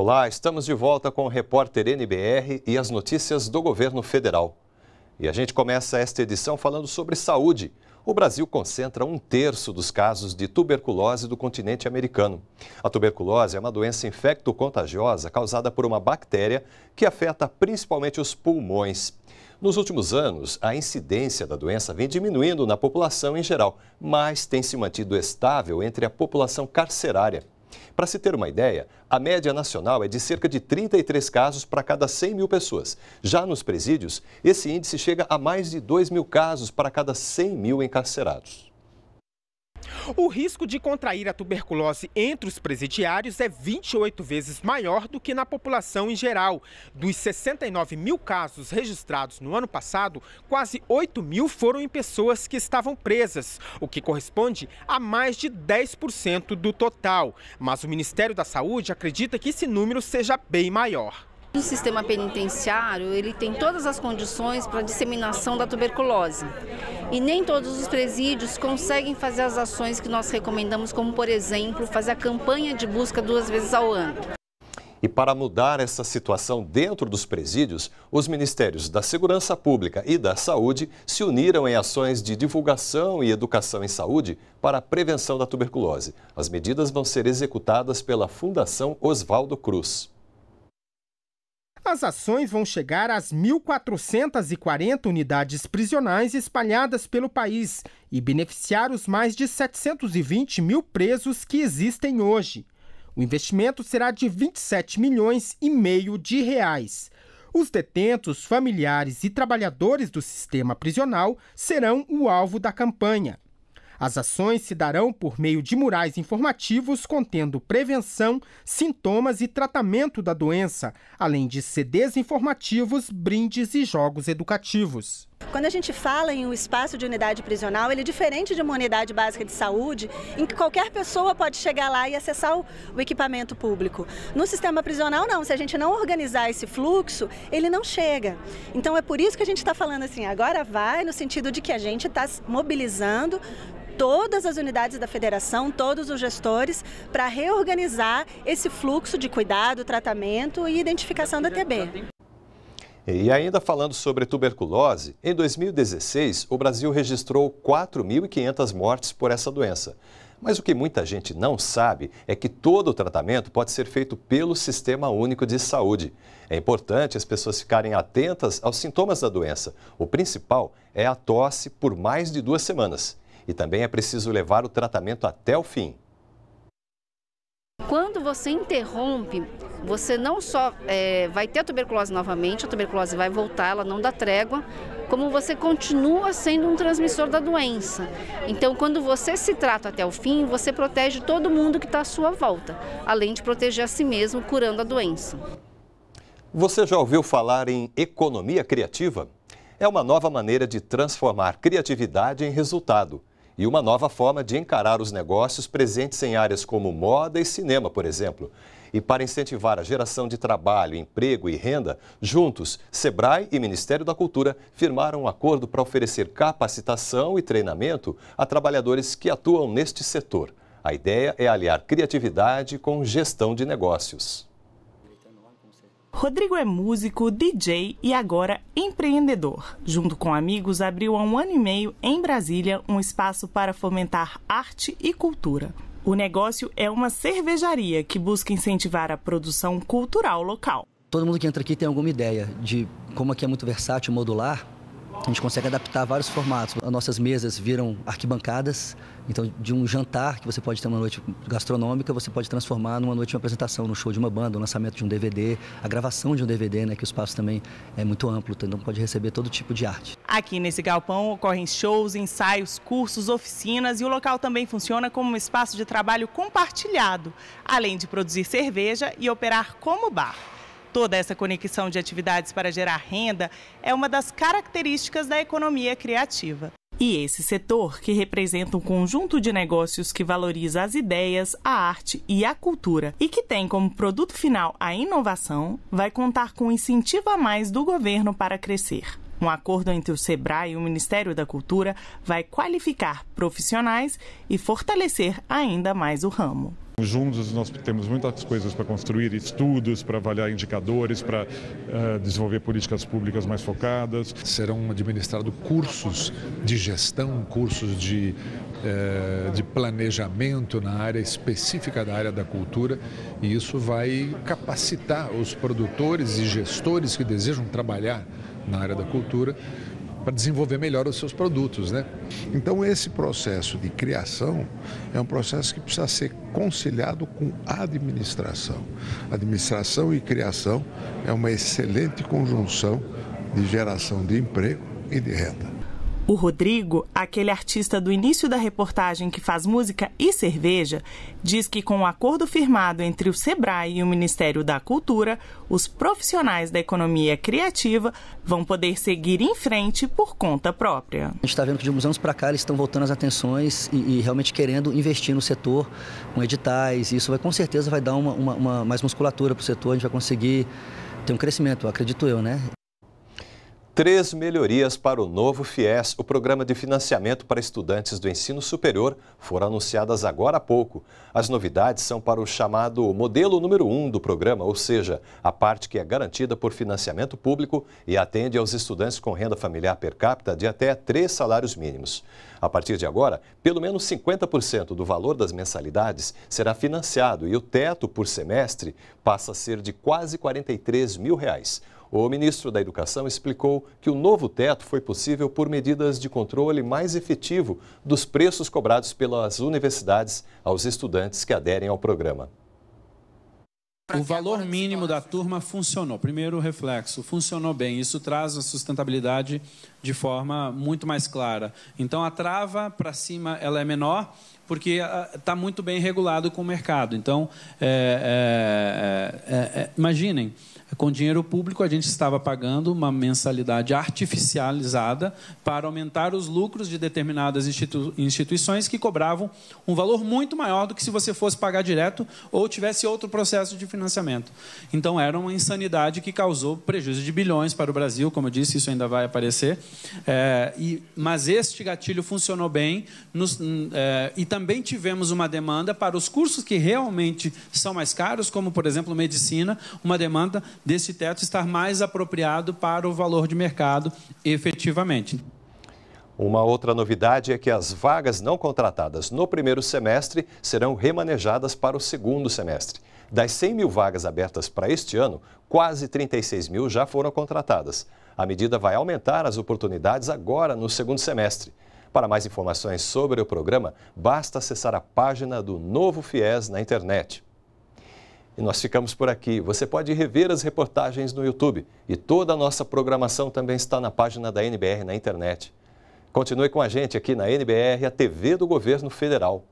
Olá, estamos de volta com o repórter NBR e as notícias do governo federal. E a gente começa esta edição falando sobre saúde. O Brasil concentra um terço dos casos de tuberculose do continente americano. A tuberculose é uma doença infecto-contagiosa causada por uma bactéria que afeta principalmente os pulmões. Nos últimos anos, a incidência da doença vem diminuindo na população em geral, mas tem se mantido estável entre a população carcerária. Para se ter uma ideia, a média nacional é de cerca de 33 casos para cada 100 mil pessoas. Já nos presídios, esse índice chega a mais de 2 mil casos para cada 100 mil encarcerados. O risco de contrair a tuberculose entre os presidiários é 28 vezes maior do que na população em geral. Dos 69 mil casos registrados no ano passado, quase 8 mil foram em pessoas que estavam presas, o que corresponde a mais de 10% do total. Mas o Ministério da Saúde acredita que esse número seja bem maior. O sistema penitenciário ele tem todas as condições para a disseminação da tuberculose e nem todos os presídios conseguem fazer as ações que nós recomendamos, como por exemplo fazer a campanha de busca duas vezes ao ano. E para mudar essa situação dentro dos presídios, os ministérios da Segurança Pública e da Saúde se uniram em ações de divulgação e educação em saúde para a prevenção da tuberculose. As medidas vão ser executadas pela Fundação Oswaldo Cruz. As ações vão chegar às 1.440 unidades prisionais espalhadas pelo país e beneficiar os mais de 720 mil presos que existem hoje. O investimento será de 27 milhões e meio de reais. Os detentos, familiares e trabalhadores do sistema prisional serão o alvo da campanha. As ações se darão por meio de murais informativos contendo prevenção, sintomas e tratamento da doença, além de CDs informativos, brindes e jogos educativos. Quando a gente fala em um espaço de unidade prisional, ele é diferente de uma unidade básica de saúde, em que qualquer pessoa pode chegar lá e acessar o, equipamento público. No sistema prisional, não. Se a gente não organizar esse fluxo, ele não chega. Então é por isso que a gente está falando assim, agora vai, no sentido de que a gente está mobilizando todas as unidades da federação, todos os gestores, para reorganizar esse fluxo de cuidado, tratamento e identificação da TB. E ainda falando sobre tuberculose, em 2016 o Brasil registrou 4.500 mortes por essa doença. Mas o que muita gente não sabe é que todo o tratamento pode ser feito pelo Sistema Único de Saúde. É importante as pessoas ficarem atentas aos sintomas da doença. O principal é a tosse por mais de duas semanas. E também é preciso levar o tratamento até o fim. Quando você interrompe você não só é, vai ter a tuberculose novamente, a tuberculose vai voltar, ela não dá trégua, como você continua sendo um transmissor da doença. Então, quando você se trata até o fim, você protege todo mundo que está à sua volta, além de proteger a si mesmo curando a doença. Você já ouviu falar em economia criativa? É uma nova maneira de transformar criatividade em resultado e uma nova forma de encarar os negócios presentes em áreas como moda e cinema, por exemplo. E para incentivar a geração de trabalho, emprego e renda, juntos, SEBRAE e Ministério da Cultura firmaram um acordo para oferecer capacitação e treinamento a trabalhadores que atuam neste setor. A ideia é aliar criatividade com gestão de negócios. Rodrigo é músico, DJ e agora empreendedor. Junto com amigos, abriu há um ano e meio em Brasília um espaço para fomentar arte e cultura. O negócio é uma cervejaria que busca incentivar a produção cultural local. Todo mundo que entra aqui tem alguma ideia de como aqui é muito versátil, modular, a gente consegue adaptar vários formatos. As nossas mesas viram arquibancadas, então de um jantar que você pode ter uma noite gastronômica, você pode transformar numa noite de uma apresentação, no show de uma banda, um lançamento de um DVD, a gravação de um DVD, né, que o espaço também é muito amplo, então pode receber todo tipo de arte. Aqui nesse galpão ocorrem shows, ensaios, cursos, oficinas e o local também funciona como um espaço de trabalho compartilhado, além de produzir cerveja e operar como bar. Toda essa conexão de atividades para gerar renda é uma das características da economia criativa. E esse setor, que representa um conjunto de negócios que valoriza as ideias, a arte e a cultura e que tem como produto final a inovação, vai contar com um incentivo a mais do governo para crescer. Um acordo entre o SEBRAE e o Ministério da Cultura vai qualificar profissionais e fortalecer ainda mais o ramo. Juntos nós temos muitas coisas para construir, estudos, para avaliar indicadores, para uh, eh, desenvolver políticas públicas mais focadas. Serão administrados cursos de gestão, cursos de, uh, de planejamento na área específica da área da cultura e isso vai capacitar os produtores e gestores que desejam trabalhar na área da cultura para desenvolver melhor os seus produtos, né? Então esse processo de criação é um processo que precisa ser conciliado com a administração. Administração e criação é uma excelente conjunção de geração de emprego e de renda. O Rodrigo, aquele artista do início da reportagem que faz música e cerveja, diz que com o um acordo firmado entre o SEBRAE e o Ministério da Cultura, os profissionais da economia criativa vão poder seguir em frente por conta própria. A gente está vendo que de uns anos para cá eles estão voltando as atenções e, e, realmente querendo investir no setor com editais, e isso vai, com certeza vai dar uma, uma, uma mais musculatura para o setor, a gente vai conseguir ter um crescimento, acredito eu, né? Três melhorias para o novo FIES, o programa de financiamento para estudantes do ensino superior, foram anunciadas agora há pouco. As novidades são para o chamado modelo número 1 um do programa, ou seja, a parte que é garantida por financiamento público e atende aos estudantes com renda familiar per capita de até três salários mínimos. A partir de agora, pelo menos 50% do valor das mensalidades será financiado e o teto por semestre passa a ser de quase R$ 43 mil. Reais. O ministro da Educação explicou que o novo teto foi possível por medidas de controle mais efetivo dos preços cobrados pelas universidades aos estudantes que aderem ao programa. O valor mínimo da turma funcionou. Primeiro reflexo, funcionou bem. Isso traz a sustentabilidade de forma muito mais clara. Então a trava para cima ela é menor porque está ah, muito bem regulado com o mercado. Então, é é, é, é, é, imaginem, com dinheiro público, a gente estava pagando uma mensalidade artificializada para aumentar os lucros de determinadas institu instituições que cobravam um valor muito maior do que se você fosse pagar direto ou tivesse outro processo de financiamento. Então, era uma insanidade que causou prejuízo de bilhões para o Brasil, como eu disse, isso ainda vai aparecer. É, e, mas este gatilho funcionou bem nos, é, e também também tivemos uma demanda para os cursos que realmente são mais caros, como, por exemplo, medicina, uma demanda desse teto estar mais apropriado para o valor de mercado efetivamente. Uma outra novidade é que as vagas não contratadas no primeiro semestre serão remanejadas para o segundo semestre. Das 100 mil vagas abertas para este ano, quase 36 mil já foram contratadas. A medida vai aumentar as oportunidades agora no segundo semestre. Para mais informações sobre o programa, basta acessar a página do Novo FIES na internet. E nós ficamos por aqui. Você pode rever as reportagens no YouTube e toda a nossa programação também está na página da NBR na internet. Continue com a gente aqui na NBR, a TV do Governo Federal.